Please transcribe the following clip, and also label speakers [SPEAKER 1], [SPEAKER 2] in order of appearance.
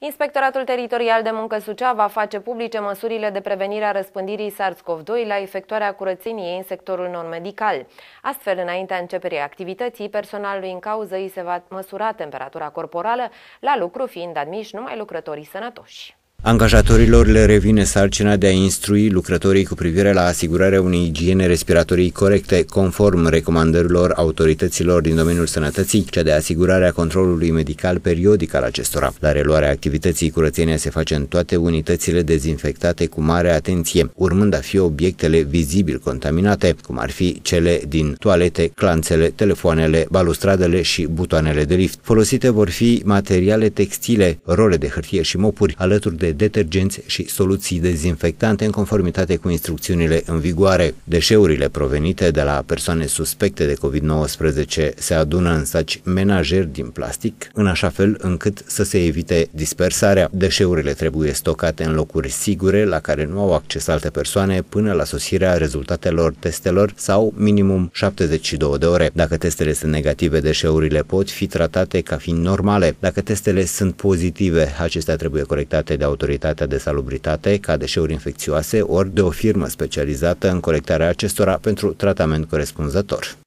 [SPEAKER 1] Inspectoratul Teritorial de Muncă Suceava face publice măsurile de prevenire a răspândirii SARS-CoV-2 la efectuarea curățeniei în sectorul non-medical. Astfel, înaintea începerii activității, personalului în cauză îi se va măsura temperatura corporală, la lucru fiind admiși numai lucrătorii sănătoși.
[SPEAKER 2] Angajatorilor le revine sarcina de a instrui lucrătorii cu privire la asigurarea unei igiene respiratorii corecte, conform recomandărilor autorităților din domeniul sănătății, cea de asigurarea controlului medical periodic al acestora. La reluarea activității, curățenia se face în toate unitățile dezinfectate cu mare atenție, urmând a fi obiectele vizibil contaminate, cum ar fi cele din toalete, clanțele, telefoanele, balustradele și butoanele de lift. Folosite vor fi materiale textile, role de hârtie și mopuri, alături de de detergenți și soluții dezinfectante în conformitate cu instrucțiunile în vigoare. Deșeurile provenite de la persoane suspecte de COVID-19 se adună în saci menajeri din plastic, în așa fel încât să se evite dispersarea. Deșeurile trebuie stocate în locuri sigure la care nu au acces alte persoane până la sosirea rezultatelor testelor sau minimum 72 de ore. Dacă testele sunt negative, deșeurile pot fi tratate ca fiind normale. Dacă testele sunt pozitive, acestea trebuie corectate de autoritate autoritatea de salubritate ca deșeuri infecțioase ori de o firmă specializată în colectarea acestora pentru tratament corespunzător.